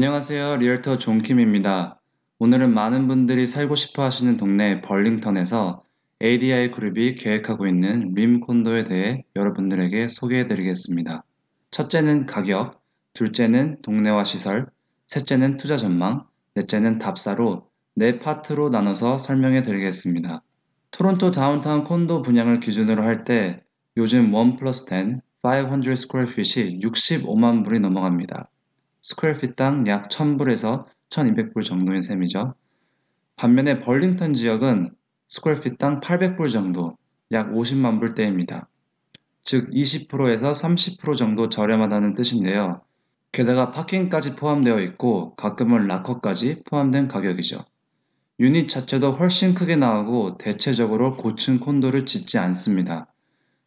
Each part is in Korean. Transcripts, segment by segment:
안녕하세요. 리얼터 존킴입니다. 오늘은 많은 분들이 살고 싶어 하시는 동네 벌링턴에서 ADI 그룹이 계획하고 있는 림 콘도에 대해 여러분들에게 소개해 드리겠습니다. 첫째는 가격, 둘째는 동네와 시설, 셋째는 투자 전망, 넷째는 답사로 네 파트로 나눠서 설명해 드리겠습니다. 토론토 다운타운 콘도 분양을 기준으로 할 때 요즘 1 플러스 10, 500 스퀘어핏이 65만 불이 넘어갑니다. 스퀘어핏당 약 1000불에서 1200불 정도인 셈이죠. 반면에 벌링턴 지역은 스퀘어핏당 800불 정도, 약 50만 불대입니다. 즉 20%에서 30% 정도 저렴하다는 뜻인데요. 게다가 파킹까지 포함되어 있고 가끔은 락커까지 포함된 가격이죠. 유닛 자체도 훨씬 크게 나오고 대체적으로 고층 콘도를 짓지 않습니다.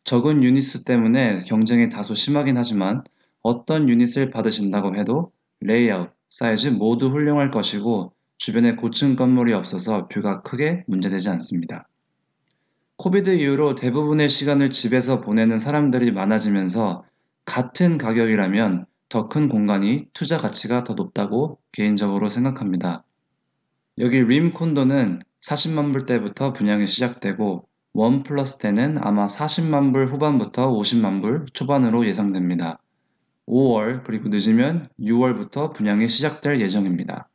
적은 유닛 수 때문에 경쟁이 다소 심하긴 하지만 어떤 유닛을 받으신다고 해도 레이아웃, 사이즈 모두 훌륭할 것이고 주변에 고층 건물이 없어서 뷰가 크게 문제되지 않습니다. 코비드 이후로 대부분의 시간을 집에서 보내는 사람들이 많아지면서 같은 가격이라면 더 큰 공간이 투자 가치가 더 높다고 개인적으로 생각합니다. 여기 림 콘도는 40만 불 때부터 분양이 시작되고 원 플러스 때는 아마 40만 불 후반부터 50만 불 초반으로 예상됩니다. 5월 그리고 늦으면 6월부터 분양이 시작될 예정입니다.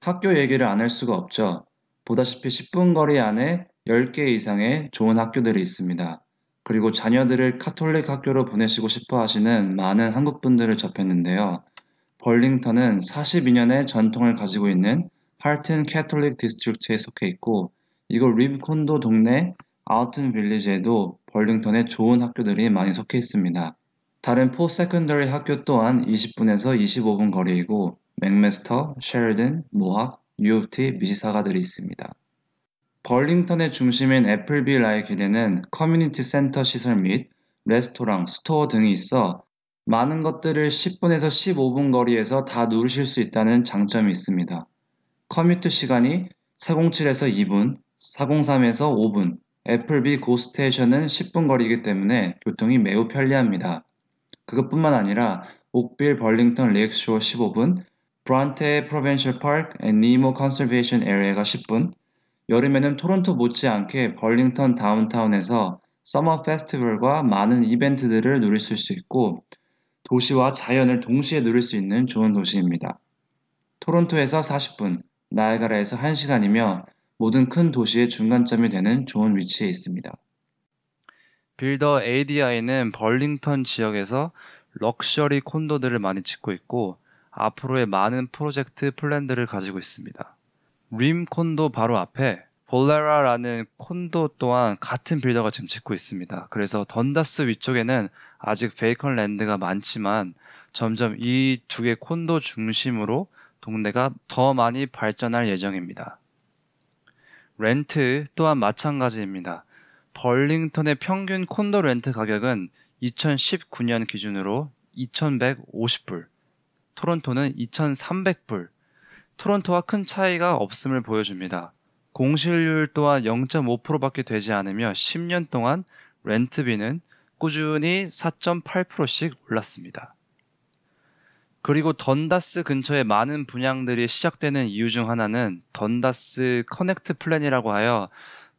학교 얘기를 안 할 수가 없죠. 보다시피 10분 거리 안에 10개 이상의 좋은 학교들이 있습니다. 그리고 자녀들을 카톨릭 학교로 보내시고 싶어 하시는 많은 한국분들을 접했는데요. 벌링턴은 42년의 전통을 가지고 있는 할튼 캐톨릭 디스트릭트에 속해 있고 이거 림콘도 동네 아우튼 빌리지에도 벌링턴의 좋은 학교들이 많이 속해 있습니다. 다른 포세컨더리 학교 또한 20분에서 25분 거리이고 맥메스터, 셰리든, 모학, UFT, 미시사가들이 있습니다. 벌링턴의 중심인 애플비 라이길에는 커뮤니티 센터 시설 및 레스토랑, 스토어 등이 있어 많은 것들을 10분에서 15분 거리에서 다 누르실 수 있다는 장점이 있습니다. 커뮤트 시간이 407에서 2분, 403에서 5분, 애플비 고스테이션은 10분 거리이기 때문에 교통이 매우 편리합니다. 그것뿐만 아니라 옥빌 벌링턴 레이크쇼 15분, 브란테 프로벤셜 파크 앤 니모 컨서베이션 에리어가 10분, 여름에는 토론토 못지않게 벌링턴 다운타운에서 서머 페스티벌과 많은 이벤트들을 누릴 수 있고 도시와 자연을 동시에 누릴 수 있는 좋은 도시입니다. 토론토에서 40분, 나이가라에서 1시간이며 모든 큰 도시의 중간점이 되는 좋은 위치에 있습니다. 빌더 ADI는 벌링턴 지역에서 럭셔리 콘도들을 많이 짓고 있고 앞으로의 많은 프로젝트 플랜들을 가지고 있습니다. 림 콘도 바로 앞에 볼레라라는 콘도 또한 같은 빌더가 지금 짓고 있습니다. 그래서 던다스 위쪽에는 아직 베이컨 랜드가 많지만 점점 이 두 개 콘도 중심으로 동네가 더 많이 발전할 예정입니다. 렌트 또한 마찬가지입니다. 벌링턴의 평균 콘도 렌트 가격은 2019년 기준으로 2,150불, 토론토는 2,300불. 토론토와 큰 차이가 없음을 보여줍니다. 공실률 또한 0.5%밖에 되지 않으며 10년 동안 렌트비는 꾸준히 4.8%씩 올랐습니다. 그리고 던다스 근처에 많은 분양들이 시작되는 이유 중 하나는 던다스 커넥트 플랜이라고 하여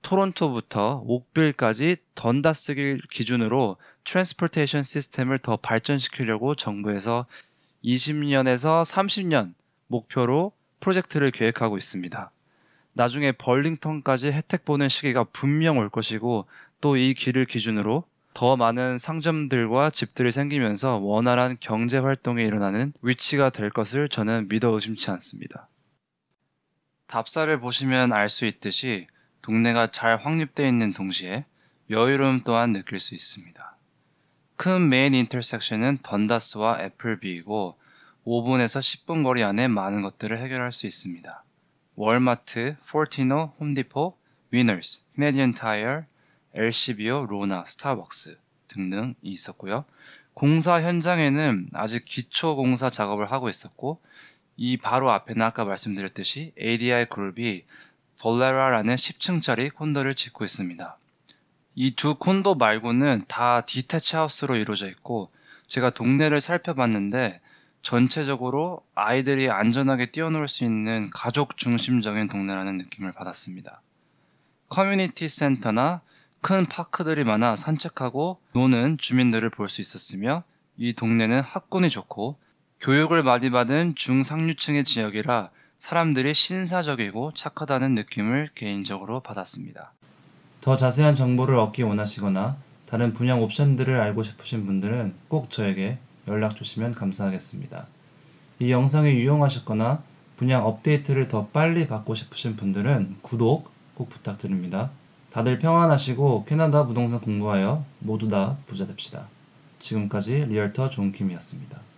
토론토부터 옥빌까지 던다쓰길 기준으로 트랜스포테이션 시스템을 더 발전시키려고 정부에서 20년에서 30년 목표로 프로젝트를 계획하고 있습니다. 나중에 벌링턴까지 혜택 보는 시기가 분명 올 것이고 또 이 길을 기준으로 더 많은 상점들과 집들이 생기면서 원활한 경제 활동이 일어나는 위치가 될 것을 저는 믿어 의심치 않습니다. 답사를 보시면 알 수 있듯이 동네가 잘 확립되어 있는 동시에 여유로움 또한 느낄 수 있습니다. 큰 메인 인터섹션은 던다스와 애플비이고 5분에서 10분 거리 안에 많은 것들을 해결할 수 있습니다. 월마트, 포티노, 홈디포, 위너스, 캐네디언 타이어, LCBO, 로나, 스타벅스 등등이 있었고요. 공사 현장에는 아직 기초 공사 작업을 하고 있었고 이 바로 앞에는 아까 말씀드렸듯이 ADI 그룹이 볼레라라는 10층짜리 콘도를 짓고 있습니다. 이 두 콘도 말고는 다 디테치 하우스로 이루어져 있고 제가 동네를 살펴봤는데 전체적으로 아이들이 안전하게 뛰어놀 수 있는 가족 중심적인 동네라는 느낌을 받았습니다. 커뮤니티 센터나 큰 파크들이 많아 산책하고 노는 주민들을 볼 수 있었으며 이 동네는 학군이 좋고 교육을 많이 받은 중상류층의 지역이라 사람들이 신사적이고 착하다는 느낌을 개인적으로 받았습니다. 더 자세한 정보를 얻기 원하시거나 다른 분양 옵션들을 알고 싶으신 분들은 꼭 저에게 연락 주시면 감사하겠습니다. 이 영상이 유용하셨거나 분양 업데이트를 더 빨리 받고 싶으신 분들은 구독 꼭 부탁드립니다. 다들 평안하시고 캐나다 부동산 공부하여 모두 다 부자 됩시다. 지금까지 리얼터 존킴이었습니다.